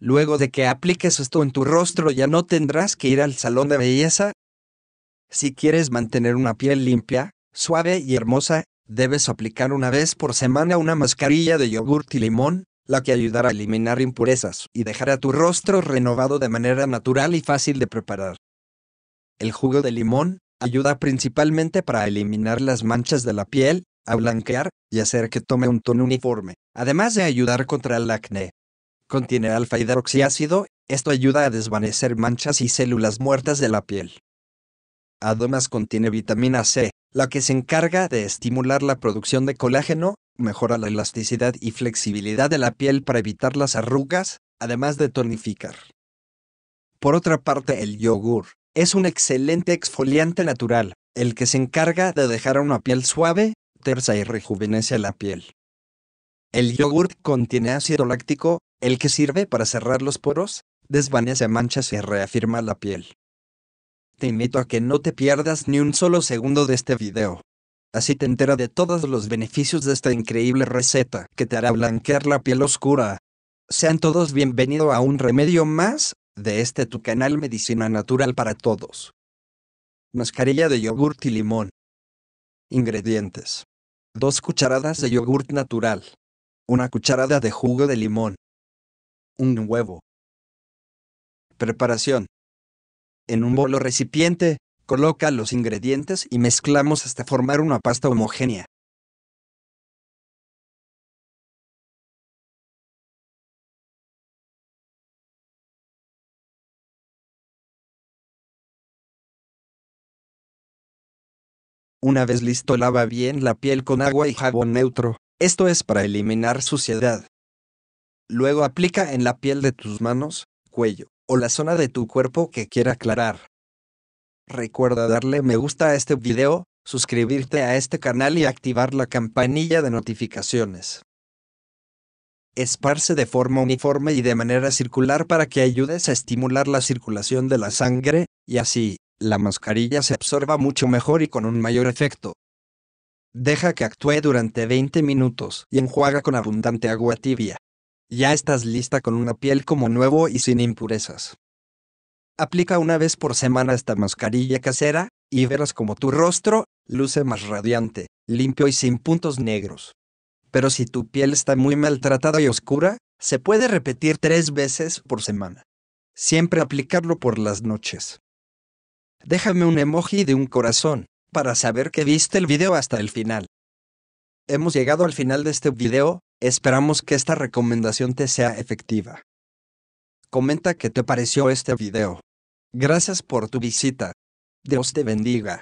Luego de que apliques esto en tu rostro ya no tendrás que ir al salón de belleza. Si quieres mantener una piel limpia, suave y hermosa, debes aplicar una vez por semana una mascarilla de yogurt y limón, la que ayudará a eliminar impurezas y dejará tu rostro renovado de manera natural y fácil de preparar. El jugo de limón ayuda principalmente para eliminar las manchas de la piel, a blanquear y hacer que tome un tono uniforme, además de ayudar contra el acné. Contiene alfa hidroxiácido, esto ayuda a desvanecer manchas y células muertas de la piel. Además contiene vitamina C, la que se encarga de estimular la producción de colágeno, mejora la elasticidad y flexibilidad de la piel para evitar las arrugas, además de tonificar. Por otra parte, el yogur es un excelente exfoliante natural, el que se encarga de dejar una piel suave, tersa y rejuvenece la piel. El yogurt contiene ácido láctico, el que sirve para cerrar los poros, desvanece manchas y reafirma la piel. Te invito a que no te pierdas ni un solo segundo de este video. Así te entera de todos los beneficios de esta increíble receta que te hará blanquear la piel oscura. Sean todos bienvenidos a un remedio más de este tu canal Medicina Natural para Todos. Mascarilla de yogurt y limón. Ingredientes. Dos cucharadas de yogurt natural, una cucharada de jugo de limón, un huevo. Preparación. En un bolo recipiente, coloca los ingredientes y mezclamos hasta formar una pasta homogénea. Una vez listo, lava bien la piel con agua y jabón neutro. Esto es para eliminar suciedad. Luego aplica en la piel de tus manos, cuello o la zona de tu cuerpo que quiera aclarar. Recuerda darle me gusta a este video, suscribirte a este canal y activar la campanilla de notificaciones. Esparce de forma uniforme y de manera circular para que ayudes a estimular la circulación de la sangre, y así, la mascarilla se absorba mucho mejor y con un mayor efecto. Deja que actúe durante 20 minutos y enjuaga con abundante agua tibia. Ya estás lista con una piel como nuevo y sin impurezas. Aplica una vez por semana esta mascarilla casera y verás como tu rostro luce más radiante, limpio y sin puntos negros. Pero si tu piel está muy maltratada y oscura, se puede repetir tres veces por semana. Siempre aplicarlo por las noches. Déjame un emoji de un corazón para saber que viste el video hasta el final. Hemos llegado al final de este video, esperamos que esta recomendación te sea efectiva. Comenta qué te pareció este video. Gracias por tu visita. Dios te bendiga.